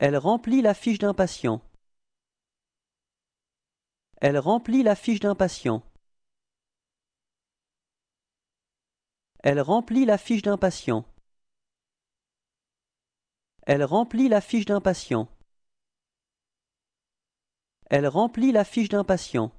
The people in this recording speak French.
Elle remplit la fiche d'un patient. Elle remplit la fiche d'un patient. Elle remplit la fiche d'un patient. Elle remplit la fiche d'un patient. Elle remplit la fiche d'un patient.